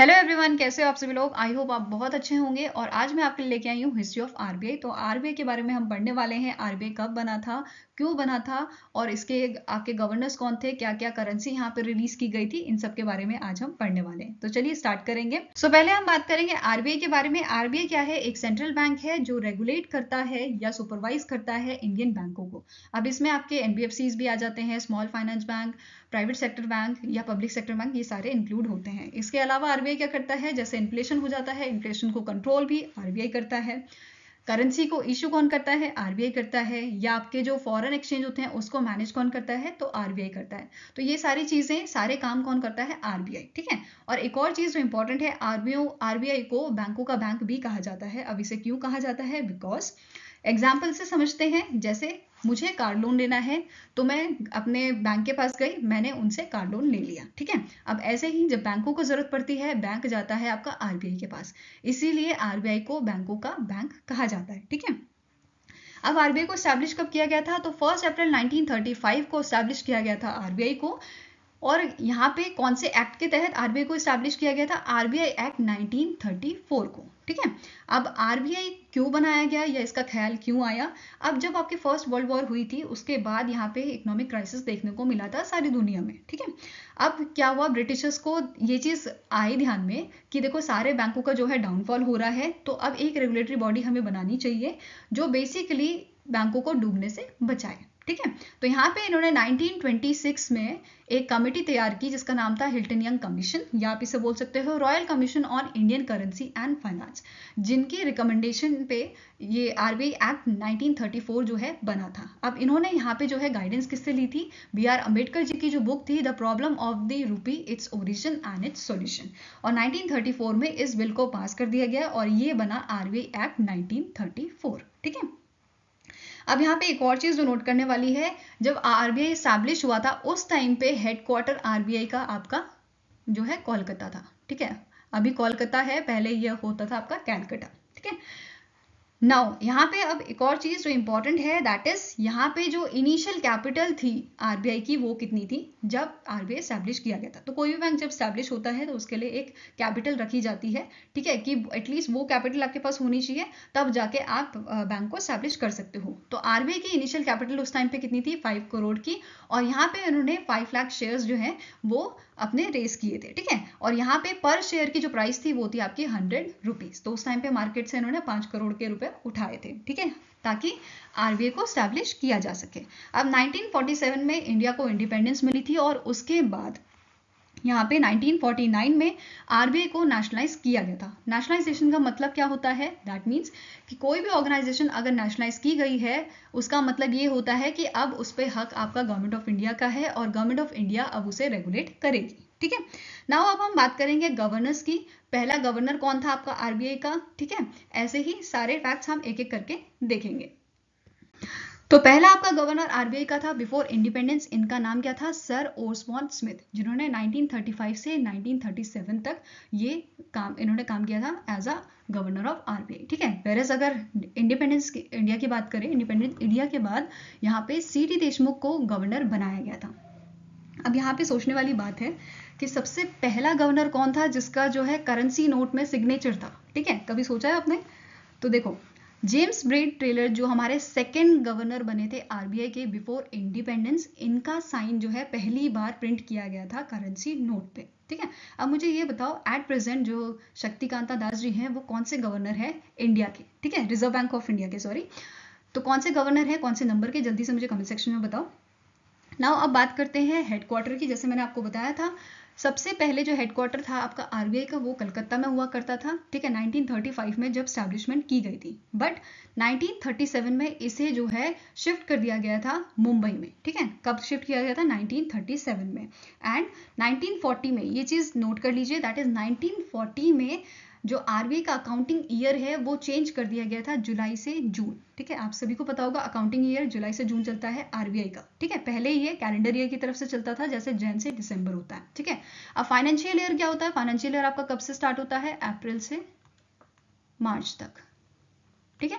Hello everyone कैसे हो आप सभी लोग आई होप आप बहुत अच्छे होंगे और आज मैं आपके लिए लेके आई हूँ हिस्ट्री ऑफ आरबीआई तो आरबीआई के बारे में हम पढ़ने वाले हैं आरबीआई कब बना था क्यों बना था और इसके आपके गवर्नर्स कौन थे क्या क्या करेंसी यहाँ पे रिलीज की गई थी इन सब के बारे में आज हम पढ़ने वाले हैं तो चलिए स्टार्ट करेंगे सो so, पहले हम बात करेंगे आरबीआई के बारे में आरबीआई क्या है एक सेंट्रल बैंक है जो रेगुलेट करता है या सुपरवाइज करता है इंडियन बैंकों को अब इसमें आपके एनबीएफसी भी आ जाते हैं small finance bank private sector bank या पब्लिक सेक्टर बैंक ये सारे इंक्लूड होते हैं इसके अलावा आरबीआई क्या करता है जैसे इन्फ्लेशन हो जाता है इन्फ्लेशन को कंट्रोल भी आरबीआई करता है करेंसी को इशू कौन करता है आरबीआई करता है या आपके जो फॉरेन एक्सचेंज होते हैं उसको मैनेज कौन करता है तो आरबीआई करता है तो ये सारी चीजें सारे काम कौन करता है आरबीआई ठीक है और एक और चीज जो इंपॉर्टेंट है आरबीओ आरबीआई को बैंकों का बैंक भी कहा जाता है अब इसे क्यों कहा जाता है बिकॉज एग्जाम्पल से समझते हैं जैसे मुझे कार लोन लेना है तो मैं अपने बैंक के पास गई मैंने उनसे कार लोन ले लिया ठीक है अब ऐसे ही जब बैंकों को जरूरत पड़ती है बैंक जाता है आपका आरबीआई के पास इसीलिए आरबीआई को बैंकों का बैंक कहा जाता है ठीक है अब आरबीआई को स्टैब्लिश कब किया गया था तो फर्स्ट अप्रैल 1935 को स्टैब्लिश किया गया था आरबीआई को और यहाँ पे कौन से एक्ट के तहत आरबीआई को स्टैब्लिश किया गया था आरबीआई एक्ट 1934 को ठीक है अब आरबीआई क्यों बनाया गया या इसका ख्याल क्यों आया अब जब आपके फर्स्ट वर्ल्ड वॉर हुई थी उसके बाद यहाँ पे इकोनॉमिक क्राइसिस देखने को मिला था सारी दुनिया में ठीक है अब क्या हुआ ब्रिटिशर्स को ये चीज़ आई ध्यान में कि देखो सारे बैंकों का जो है डाउनफॉल हो रहा है तो अब एक रेगुलेटरी बॉडी हमें बनानी चाहिए जो बेसिकली बैंकों को डूबने से बचाए ठीक है तो यहाँ पे इन्होंने 1926 में एक कमेटी तैयार की जिसका नाम था हिल्टन यंग कमीशन या आप इसे बोल सकते हो royal commission on Indian currency and finance जिनकी रिकमेंडेशन पे ये आरबीआई एक्ट 1934 जो है बना था अब इन्होंने यहाँ पे जो है गाइडेंस किससे ली थी बी आर अम्बेडकर जी की जो बुक थी the problem of the rupee its origin and its solution और नाइनटीन में इस बिल को पास कर दिया गया और ये बना आरबीआई एक्ट नाइनटीन ठीक है अब यहाँ पे एक और चीज़ जो नोट करने वाली है जब आर बी स्टैब्लिश हुआ था उस टाइम पे हेडक्वार्टर आर का आपका जो है कोलकाता था ठीक है अभी कोलकाता है पहले यह होता था आपका कैनकटा ठीक है नाउ यहाँ पे अब एक और चीज़ जो इम्पोर्टेंट है दैट इज यहाँ पे जो इनिशियल कैपिटल थी आरबीआई की वो कितनी थी जब आरबीआई स्टैब्लिश किया गया था तो कोई भी बैंक जब स्टैब्लिश होता है तो उसके लिए एक कैपिटल रखी जाती है ठीक है कि एटलीस्ट वो कैपिटल आपके पास होनी चाहिए तब जाके आप बैंक को स्टैब्लिश कर सकते हो तो आरबीआई की इनिशियल कैपिटल उस टाइम पे कितनी थी फाइव करोड़ की और यहाँ पे उन्होंने फाइव लाख शेयर जो है वो अपने रेस किए थे ठीक है और यहाँ पे पर शेयर की जो प्राइस थी वो थी आपकी हंड्रेड रुपीज़ तो उस टाइम पे मार्केट से इन्होंने पांच करोड़ के रुपए उठाए थे ठीक है ताकि आरबीआई को स्टैब्लिश किया जा सके अब 1947 में इंडिया को इंडिपेंडेंस मिली थी और उसके बाद यहाँ पे 1949 में आर को नेशनलाइज किया गया था नेशनलाइजेशन का मतलब क्या होता है दैट मीन्स कि कोई भी ऑर्गेनाइजेशन अगर नेशनलाइज की गई है उसका मतलब ये होता है कि अब उस पर हक आपका गवर्नमेंट ऑफ इंडिया का है और गवर्नमेंट ऑफ इंडिया अब उसे रेगुलेट करेगी ठीक है नाउ अब हम बात करेंगे गवर्नर्स की पहला गवर्नर कौन था आपका आर का ठीक है ऐसे ही सारे फैक्ट्स हम एक एक करके देखेंगे तो पहला आपका गवर्नर आरबीआई का था बिफोर इंडिपेंडेंस इनका नाम क्या था सर ओसमॉन स्मिथ जिन्होंने 1935 से 1937 तक ये काम इन्होंने काम किया था as a governor of RBI ठीक है वेरस अगर इंडिपेंडेंस इंडिया की बात करें इंडिपेंडेंस इंडिया के बाद यहाँ पे सी टी देशमुख को गवर्नर बनाया गया था अब यहाँ पे सोचने वाली बात है कि सबसे पहला गवर्नर कौन था जिसका जो है करेंसी नोट में सिग्नेचर था ठीक है कभी सोचा है आपने तो देखो जेम्स ब्रेड ट्रेलर जो हमारे सेकेंड गवर्नर बने थे आरबीआई के बिफोर इंडिपेंडेंस इनका साइन जो है पहली बार प्रिंट किया गया था करेंसी नोट पे ठीक है अब मुझे ये बताओ एट प्रेजेंट जो शक्तिकांता दास जी हैं वो कौन से गवर्नर है इंडिया के ठीक है रिजर्व बैंक ऑफ इंडिया के सॉरी तो कौन से गवर्नर है कौन से नंबर के जल्दी से मुझे कमेंट सेक्शन में बताओ नाउ अब बात करते हैं हेडक्वार्टर की जैसे मैंने आपको बताया था सबसे पहले जो हेडक्वार्टर था आपका आरबीआई का वो कलकत्ता में हुआ करता था ठीक है 1935 में जब स्टैब्लिशमेंट की गई थी बट 1937 में इसे जो है शिफ्ट कर दिया गया था मुंबई में ठीक है कब शिफ्ट किया गया था 1937 में एंड 1940 में ये चीज़ नोट कर लीजिए दैट इज 1940 में जो आरबीआई का अकाउंटिंग ईयर है वो चेंज कर दिया गया था जुलाई से जून ठीक है आप सभी को पता होगा अकाउंटिंग ईयर जुलाई से जून चलता है आरबीआई का ठीक है पहले ये कैलेंडर ईयर की तरफ से चलता था जैसे जैन से दिसंबर होता है ठीक है अब फाइनेंशियल ईयर क्या होता है फाइनेंशियल ईयर आपका कब से स्टार्ट होता है अप्रैल से मार्च तक ठीक है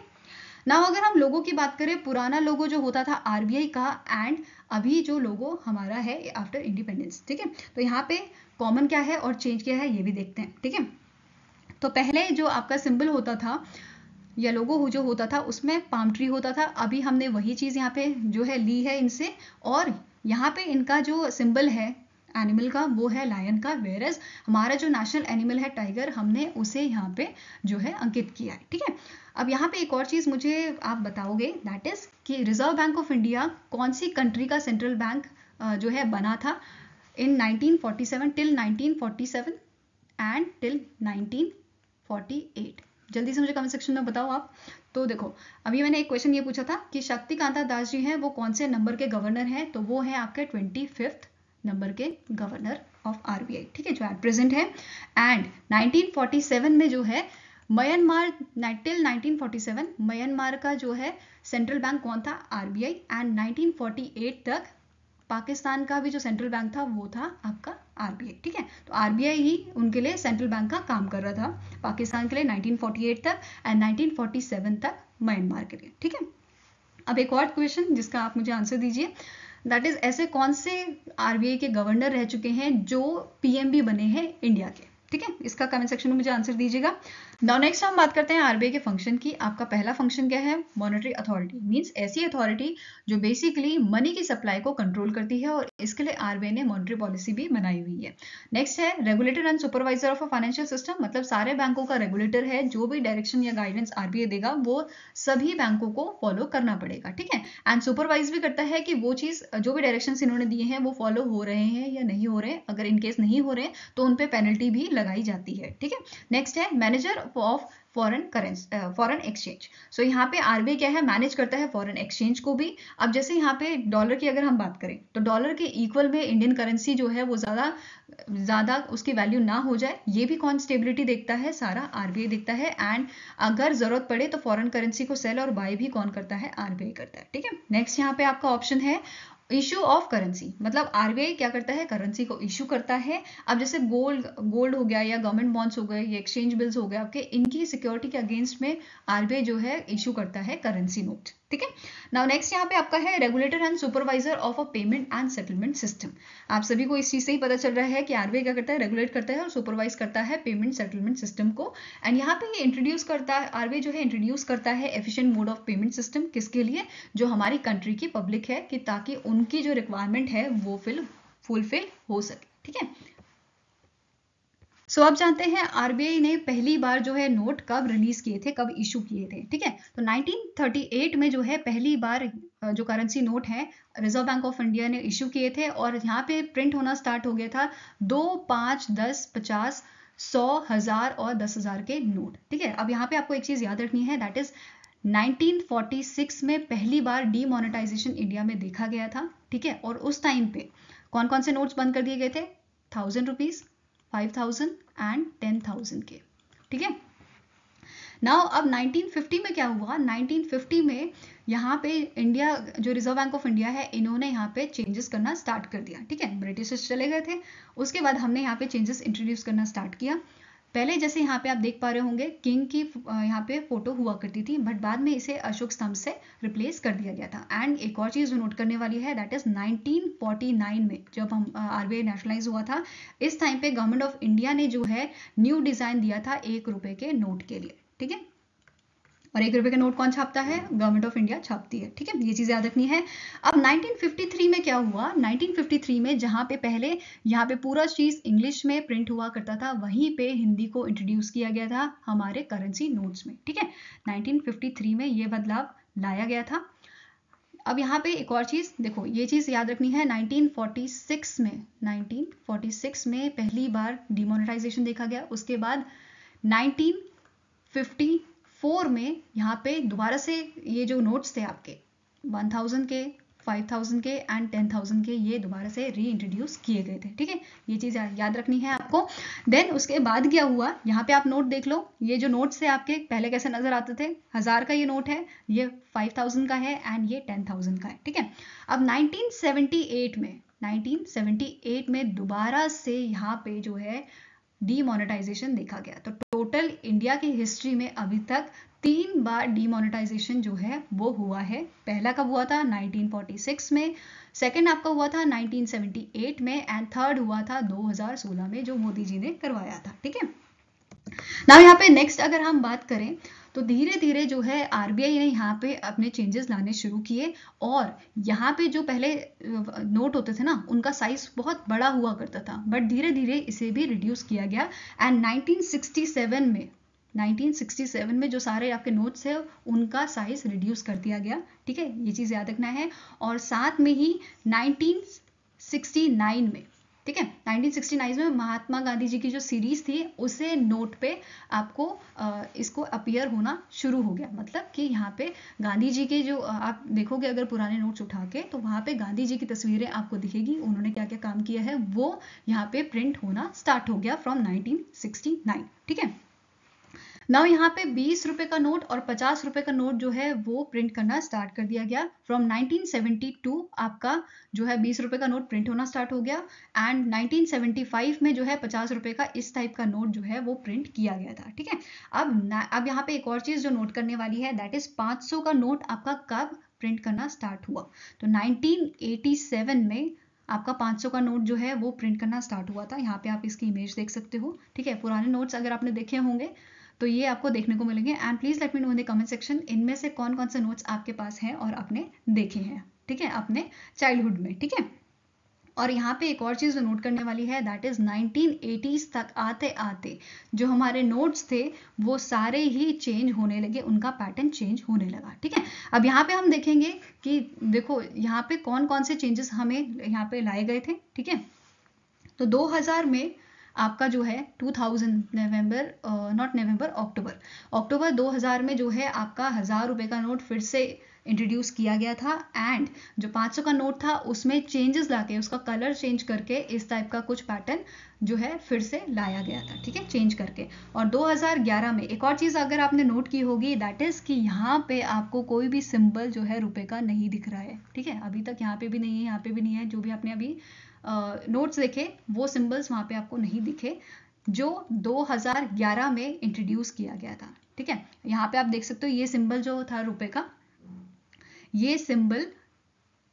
नाउ अगर हम लोगों की बात करें पुराना लोगो जो होता था आरबीआई का एंड अभी जो लोगो हमारा है आफ्टर इंडिपेंडेंस ठीक है तो यहाँ पे कॉमन क्या है और चेंज क्या है ये भी देखते हैं ठीक है तो पहले जो आपका सिंबल होता था या लोगो जो होता था उसमें पाम ट्री होता था अभी हमने वही चीज़ यहाँ पे जो है ली है इनसे और यहाँ पे इनका जो सिंबल है एनिमल का वो है लायन का वेरस हमारा जो नेशनल एनिमल है टाइगर हमने उसे यहाँ पे जो है अंकित किया है ठीक है अब यहाँ पे एक और चीज़ मुझे आप बताओगे दैट इज़ कि रिजर्व बैंक ऑफ इंडिया कौन सी कंट्री का सेंट्रल बैंक जो है बना था इन 1947 टिल 1947 एंड टिल 48 जल्दी से मुझे कमेंट सेक्शन में बताओ आप तो देखो अभी मैंने एक क्वेश्चन ये पूछा था कि शक्तिकांता दास जी हैं वो कौन से नंबर के गवर्नर हैं तो वो हैं आपके ट्वेंटी नंबर के गवर्नर ऑफ आरबीआई ठीक है जो एट प्रेजेंट है एंड 1947 में जो है म्यांमार टिल 1947 म्यांमार का जो है सेंट्रल बैंक कौन था आरबीआई एंड 1948 तक पाकिस्तान का भी जो सेंट्रल बैंक था वो था आपका आरबीआई ठीक है तो आरबीआई ही उनके लिए सेंट्रल बैंक का काम कर रहा था पाकिस्तान के लिए 1948 तक एंड 1947 तक म्यांमार के लिए ठीक है अब एक और क्वेश्चन जिसका आप मुझे आंसर दीजिए दैट इज ऐसे कौन से आरबीआई के गवर्नर रह चुके हैं जो पीएमबी बने हैं इंडिया के ठीक है इसका कमेंट सेक्शन में मुझे आंसर दीजिएगा नाउ नेक्स्ट हम बात करते हैं आरबीआई के फंक्शन की आपका पहला फंक्शन क्या है मॉनेटरी अथॉरिटी मींस ऐसी अथॉरिटी जो बेसिकली मनी की सप्लाई को कंट्रोल करती है और इसके लिए आरबीआई ने मॉनेटरी पॉलिसी भी बनाई हुई है नेक्स्ट है regulator and supervisor of a financial system मतलब सारे बैंकों का रेगुलेटर है जो भी डायरेक्शन या गाइडेंस आरबीआई देगा वो सभी बैंकों को फॉलो करना पड़ेगा ठीक है एंड सुपरवाइज भी करता है कि वो चीज जो भी डायरेक्शन इन्होंने दिए हैं वो फॉलो हो रहे हैं या नहीं हो रहे अगर इनकेस नहीं हो रहे तो उनपे पेनल्टी भी लगाई जाती है ठीक है नेक्स्ट है manager of foreign currency foreign exchange so यहाँ पे आरबी क्या है मैनेज करता है फॉरन एक्सचेंज को भी अब जैसे यहाँ पे डॉलर की अगर हम बात करें तो डॉलर के इक्वल में इंडियन करेंसी जो है वो ज़्यादा ज़्यादा उसकी वैल्यू ना हो जाए ये भी कौन स्टेबिलिटी देखता है सारा आरबीआई देखता है एंड अगर ज़रूरत पड़े तो फॉरन करेंसी को सेल और बाय भी कौन करता है आरबीआई करता है ठीक है नेक्स्ट यहाँ पे आपका ऑप्शन है इशू ऑफ करेंसी मतलब आरबीआई क्या करता है करेंसी को इशू करता है अब जैसे गोल्ड गोल्ड हो गया या गवर्नमेंट बॉन्ड्स हो गए या एक्सचेंज बिल्स हो गए आपके इनकी सिक्योरिटी के अगेंस्ट में आरबीआई जो है इशू करता है करेंसी नोट ठीक है नाउ नेक्स्ट यहाँ पे आपका है regulator and supervisor of a payment and settlement system आप सभी को इस चीज से ही पता चल रहा है कि आरबीआई क्या करता है रेगुलेट करता है और सुपरवाइज करता है पेमेंट सेटलमेंट सिस्टम को एंड यहाँ पे ये इंट्रोड्यूस करता है आरबीआई जो है इंट्रोड्यूस करता है efficient mode of payment system किसके लिए जो हमारी कंट्री की पब्लिक है कि ताकि उनकी जो रिक्वायरमेंट है वो फिल फुलफिल हो सके ठीक है सो आप जानते हैं आरबीआई ने पहली बार जो है नोट कब रिलीज किए थे कब इशू किए थे ठीक है तो 1938 में जो है पहली बार जो करेंसी नोट है रिजर्व बैंक ऑफ इंडिया ने इशू किए थे और यहाँ पे प्रिंट होना स्टार्ट हो गया था दो पांच दस पचास सौ हजार और दस हजार के नोट ठीक है अब यहाँ पे आपको एक चीज याद रखनी है दैट इज 1946 में पहली बार डीमोनेटाइजेशन इंडिया में देखा गया था ठीक है और उस टाइम पे कौन कौन से नोट्स बंद कर दिए गए थे thousand rupees five and thousand के ठीक है नाउ अब 1950 में क्या हुआ 1950 में यहाँ पे इंडिया जो रिजर्व बैंक ऑफ इंडिया है इन्होंने यहाँ पे चेंजेस करना स्टार्ट कर दिया ठीक है ब्रिटिशर्स चले गए थे उसके बाद हमने यहाँ पे चेंजेस इंट्रोड्यूस करना स्टार्ट किया पहले जैसे यहाँ पे आप देख पा रहे होंगे किंग की यहाँ पे फोटो हुआ करती थी बट बाद में इसे अशोक स्तंभ से रिप्लेस कर दिया गया था एंड एक और चीज़ नोट करने वाली है दैट इज 1949 में जब हम आरबीआई नेशनलाइज हुआ था इस टाइम पे गवर्नमेंट ऑफ इंडिया ने जो है न्यू डिज़ाइन दिया था एक रुपए के नोट के लिए ठीक है और एक रुपए का नोट कौन छापता है गवर्नमेंट ऑफ इंडिया छापती है ठीक है ये चीज याद रखनी है अब 1953 में क्या हुआ 1953 में जहां पे पहले यहाँ पे पूरा चीज इंग्लिश में प्रिंट हुआ करता था वहीं पे हिंदी को इंट्रोड्यूस किया गया था हमारे करेंसी नोट्स में ठीक है 1953 में ये बदलाव लाया गया था अब यहाँ पे एक और चीज़ देखो ये चीज़ याद रखनी है 1946 में 1946 में पहली बार डिमोनिटाइजेशन देखा गया उसके बाद 1950 फोर में यहाँ पे दोबारा से ये जो नोट्स थे आपके वन थाउजेंड के फाइव थाउजेंड के एंड टेन थाउजेंड के ये दोबारा से री इंट्रोड्यूस किए गए थे ठीक है ये चीज़ याद रखनी है आपको देन उसके बाद क्या हुआ यहाँ पे आप नोट देख लो ये जो नोट्स थे आपके पहले कैसे नजर आते थे हज़ार का ये नोट है ये फाइव थाउजेंड का है एंड ये टेन थाउजेंड का है ठीक है अब नाइनटीन में एट में दोबारा से यहाँ पे जो है डीमोनेटाइजेशन देखा गया तो टोटल इंडिया की हिस्ट्री में अभी तक तीन बार डीमोनेटाइजेशन जो है वो हुआ है पहला कब हुआ था 1946 में सेकेंड आपका हुआ था 1978 में एंड थर्ड हुआ था 2016 में जो मोदी जी ने करवाया था ठीक है ना यहाँ पे नेक्स्ट अगर हम बात करें तो धीरे धीरे जो है आरबीआई ने यहाँ पे अपने चेंजेस लाने शुरू किए और यहाँ पे जो पहले नोट होते थे ना उनका साइज बहुत बड़ा हुआ करता था बट धीरे धीरे इसे भी रिड्यूस किया गया एंड 1967 में 1967 में जो सारे आपके नोट्स है उनका साइज रिड्यूस कर दिया गया ठीक है ये चीज़ याद रखना है और साथ में ही 1969 में ठीक है 1969 में महात्मा गांधी जी की जो सीरीज थी उसे नोट पे आपको इसको अपियर होना शुरू हो गया मतलब कि यहाँ पे गांधी जी के जो आप देखोगे अगर पुराने नोट्स उठा के तो वहाँ पे गांधी जी की तस्वीरें आपको दिखेगी उन्होंने क्या क्या काम किया है वो यहाँ पे प्रिंट होना स्टार्ट हो गया फ्रॉम 1969 ठीक है नाउ यहाँ पे बीस रुपए का नोट और पचास रुपए का नोट जो है वो प्रिंट करना स्टार्ट कर दिया गया फ्रॉम 1972 आपका जो है बीस रुपए का नोट प्रिंट होना स्टार्ट हो गया एंड 1975 में जो है पचास रुपए का इस टाइप का नोट जो है वो प्रिंट किया गया था ठीक है अब अब यहाँ पे एक और चीज जो नोट करने वाली है दैट इज पांच का नोट आपका कब प्रिंट करना स्टार्ट हुआ तो नाइनटीन में आपका 500 का नोट जो है वो प्रिंट करना स्टार्ट हुआ था यहाँ पे आप इसकी इमेज देख सकते हो ठीक है पुराने नोट्स अगर आपने देखे होंगे तो ये आपको देखने को मिलेंगे and please let me know in the comment section इनमें से कौन कौन से नोट्स आपके पास हैं और आपने देखे हैं ठीक है अपने चाइल्डहुड में ठीक है और यहाँ पे एक और चीज़ नोट करने वाली है दैट इज़ 1980s तक आते आते जो हमारे नोट्स थे वो सारे ही चेंज होने लगे उनका पैटर्न चेंज होने लगा ठीक है अब यहाँ पे हम देखेंगे कि देखो यहाँ पे कौन कौन से चेंजेस हमें यहाँ पे लाए गए थे ठीक है तो 2000 में आपका जो है 2000 नवम्बर नॉट नवंबर अक्टूबर अक्टूबर 2000 में जो है आपका हज़ार रुपये का नोट फिर से इंट्रोड्यूस किया गया था एंड जो 500 का नोट था उसमें चेंजेस लाके उसका कलर चेंज करके इस टाइप का कुछ पैटर्न जो है फिर से लाया गया था ठीक है चेंज करके और 2011 में एक और चीज़ अगर आपने नोट की होगी दैट इज़ कि यहाँ पे आपको कोई भी सिंबल जो है रुपए का नहीं दिख रहा है ठीक है अभी तक यहाँ पे भी नहीं है यहाँ पे भी नहीं है जो भी आपने अभी नोट्स देखे वो सिंबल्स वहां पे आपको नहीं दिखे जो 2011 में इंट्रोड्यूस किया गया था ठीक है यहाँ पे आप देख सकते हो ये सिंबल जो था रुपए का ये सिंबल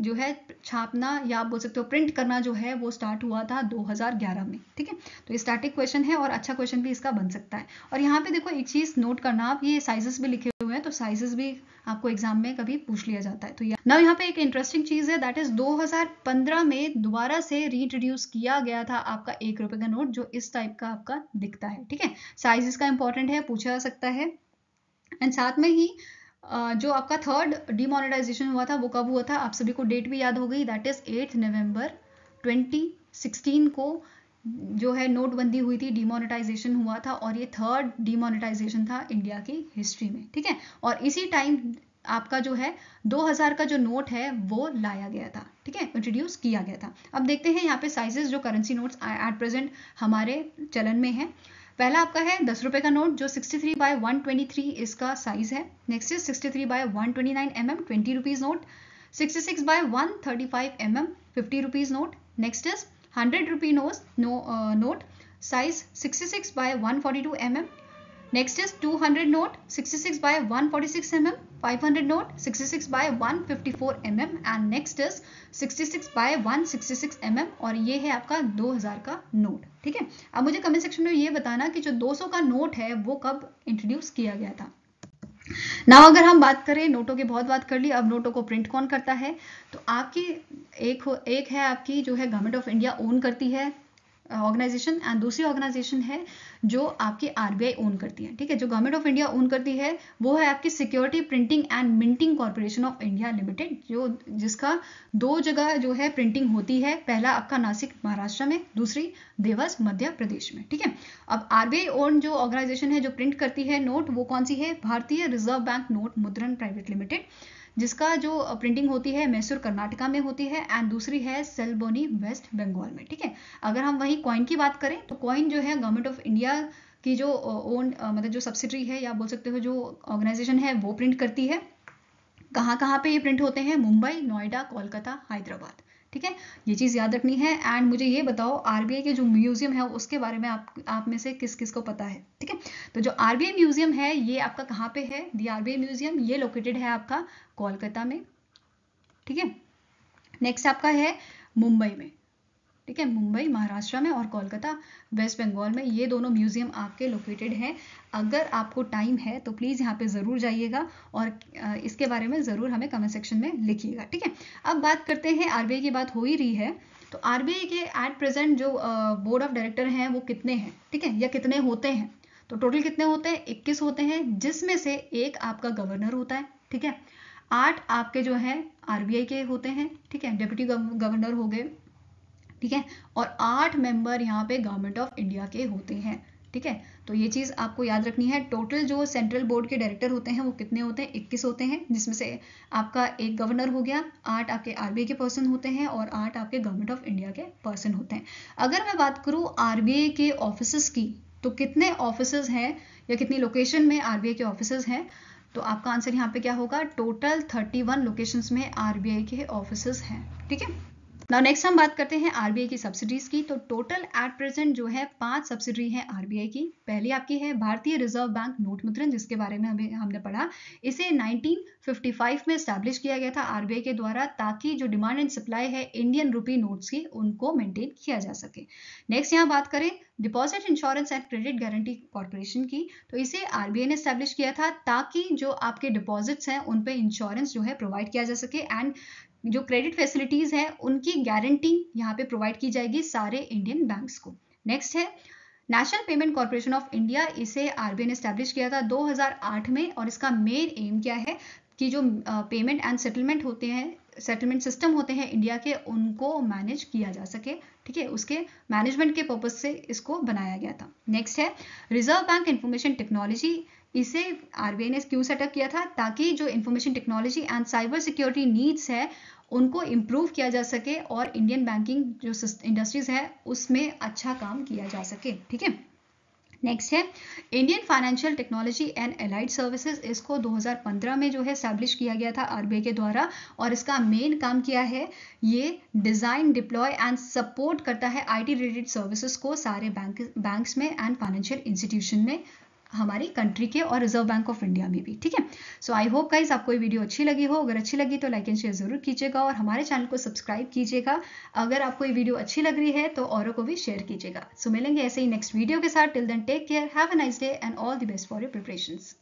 जो है छापना या आप बोल सकते हो प्रिंट करना जो है वो स्टार्ट हुआ था 2011 में ठीक है तो ये स्टैटिक क्वेश्चन है और अच्छा क्वेश्चन भी इसका बन सकता है और यहाँ पे देखो एक चीज नोट करना आप ये साइजेस भी लिखे हुए हैं तो साइजेस भी आपको एग्जाम में कभी पूछ लिया जाता है तो नाउ यहाँ पे एक इंटरेस्टिंग चीज है दैट इज 2015 में दोबारा से रीइंट्रोड्यूस किया गया था आपका एक रुपए का नोट जो इस टाइप का आपका दिखता है ठीक है साइजेस का इंपॉर्टेंट है पूछा जा सकता है एंड साथ में ही जो आपका थर्ड डिमोनेटाइजेशन हुआ था वो कब हुआ था आप सभी को डेट भी याद हो गई दैट इज एट नवम्बर 2016 को जो है नोटबंदी हुई थी डिमोनेटाइजेशन हुआ था और ये थर्ड डिमोनेटाइजेशन था इंडिया की हिस्ट्री में ठीक है और इसी टाइम आपका जो है 2000 का जो नोट है वो लाया गया था ठीक है इंट्रोड्यूस किया गया था अब देखते हैं यहाँ पे साइजेस जो करेंसी नोट्स एट प्रेजेंट हमारे चलन में है पहला आपका है दस रुपए का नोट जो 63 थ्री बाय वन इसका साइज है next is 63 three by one twenty nine M twenty rupees note 66 six by one thirty five M M fifty rupees note next is 100 rupee nose, no, uh, note size 66 by 142 mm. Next is 200 note 66 by 146 mm, 500 note 66 by 154 mm and next is 66 by 166 mm और ये है आपका 2000 का note ठीक है अब मुझे comment section में ये बताना कि जो 200 का नोट है वो कब इंट्रोड्यूस किया गया था नाउ अगर हम बात करें नोटों की बहुत बात कर ली अब नोटों को प्रिंट कौन करता है तो आपकी एक एक है आपकी जो है गवर्नमेंट ऑफ इंडिया ओन करती है ऑर्गेनाइजेशन एंड दूसरी ऑर्गेनाइजेशन है जो आपकी आरबीआई ओन करती है ठीक है जो गवर्नमेंट ऑफ इंडिया ओन करती है वो है आपकी security printing and minting corporation of India limited जो जिसका दो जगह जो है प्रिंटिंग होती है पहला आपका नासिक महाराष्ट्र में दूसरी देवास मध्य प्रदेश में ठीक है अब आरबीआई ओन जो ऑर्गेनाइजेशन है जो प्रिंट करती है नोट वो कौन सी है Bharatiya reserve bank note Mudran private limited जिसका जो प्रिंटिंग होती है मैसूर कर्नाटका में होती है एंड दूसरी है सेलबोनी वेस्ट बंगाल में ठीक है अगर हम वही कॉइन की बात करें तो कॉइन जो है गवर्नमेंट ऑफ इंडिया की जो ओन मतलब जो सब्सिडरी है या बोल सकते हो जो ऑर्गेनाइजेशन है वो प्रिंट करती है कहाँ कहाँ पे ये प्रिंट होते हैं मुंबई नोएडा कोलकाता हैदराबाद ठीक है ये चीज़ याद रखनी है एंड मुझे ये बताओ आरबीआई के जो म्यूजियम है उसके बारे में आप आप में से किस किस को पता है ठीक है तो जो आरबीआई म्यूजियम है ये आपका कहाँ पे है दी आरबीआई म्यूजियम ये लोकेटेड है आपका कोलकाता में ठीक है नेक्स्ट आपका है मुंबई में ठीक है मुंबई महाराष्ट्र में और कोलकाता वेस्ट बंगाल में ये दोनों म्यूजियम आपके लोकेटेड हैं अगर आपको टाइम है तो प्लीज़ यहाँ पे ज़रूर जाइएगा और इसके बारे में ज़रूर हमें कमेंट सेक्शन में लिखिएगा ठीक है अब बात करते हैं आरबीआई की बात हो ही रही है तो आरबीआई के एट प्रेजेंट जो बोर्ड ऑफ डायरेक्टर हैं वो कितने हैं ठीक है या कितने होते हैं तो टोटल कितने होते हैं इक्कीस होते हैं जिसमें से एक आपका गवर्नर होता है ठीक है आठ आपके जो है आरबीआई के होते हैं ठीक है डिप्टी गवर्नर हो गए ठीक है और आठ मेंबर यहाँ पे गवर्नमेंट ऑफ इंडिया के होते हैं ठीक है तो ये चीज़ आपको याद रखनी है टोटल जो सेंट्रल बोर्ड के डायरेक्टर होते हैं वो कितने होते हैं इक्कीस होते हैं जिसमें से आपका एक गवर्नर हो गया आठ आपके आरबीआई के पर्सन होते हैं और आठ आपके गवर्नमेंट ऑफ इंडिया के पर्सन होते हैं अगर मैं बात करूँ आरबीआई के ऑफिस की तो कितने ऑफिस हैं या कितनी लोकेशन में आरबीआई के ऑफिस हैं तो आपका आंसर यहाँ पे क्या होगा टोटल 31 लोकेशन में आरबीआई के ऑफिस हैं ठीक है नाउ नेक्स्ट हम बात करते हैं आरबीआई की सब्सिडीज की तो टोटल एट प्रेजेंट जो है पांच सब्सिडी है आरबीआई की पहली आपकी है भारतीय रिजर्व बैंक नोट मुद्रण जिसके बारे में हमें हमने पढ़ा इसे 1955 में स्टैब्लिश किया गया था आरबीआई के द्वारा ताकि जो डिमांड एंड सप्लाई है इंडियन रूपी नोट्स की उनको मेंटेन किया जा सके नेक्स्ट यहाँ बात करें deposit insurance and credit guarantee corporation की तो इसे आरबीआई ने स्टैब्लिश किया था ताकि जो आपके डिपॉजिट्स हैं उन पर इंश्योरेंस जो है प्रोवाइड किया जा सके एंड जो क्रेडिट फैसिलिटीज़ है उनकी गारंटी यहाँ पे प्रोवाइड की जाएगी सारे इंडियन बैंक्स को नेक्स्ट है national payment corporation of India इसे आरबीआई ने स्टैब्लिश किया था 2008 में और इसका मेन एम क्या है कि जो पेमेंट एंड सेटलमेंट होते हैं सेटलमेंट सिस्टम होते हैं इंडिया के उनको मैनेज किया जा सके ठीक है उसके मैनेजमेंट के पर्पज से इसको बनाया गया था नेक्स्ट है रिजर्व बैंक इंफॉर्मेशन टेक्नोलॉजी इसे आरबीआई ने क्यों सेटअप किया था ताकि जो information technology and cyber security needs है उनको इम्प्रूव किया जा सके और इंडियन बैंकिंग जो इंडस्ट्रीज है उसमें अच्छा काम किया जा सके ठीक है नेक्स्ट है Indian financial technology and allied services इसको 2015 में जो है स्टैब्लिश किया गया था आरबीआई के द्वारा और इसका मेन काम किया है ये डिज़ाइन डिप्लॉय एंड सपोर्ट करता है आईटी रिलेटेड सर्विसेज को सारे बैंक बैंक्स में एंड फाइनेंशियल इंस्टीट्यूशन में हमारी कंट्री के और रिजर्व बैंक ऑफ इंडिया में भी ठीक है सो आई होप गाइज आपको ये वीडियो अच्छी लगी हो अगर अच्छी लगी तो लाइक एंड शेयर जरूर कीजिएगा और हमारे चैनल को सब्सक्राइब कीजिएगा अगर आपको ये वीडियो अच्छी लग रही है तो औरों को भी शेयर कीजिएगा सो so, मिलेंगे ऐसे ही नेक्स्ट वीडियो के साथ till then take care have a nice day and all the best for your preparations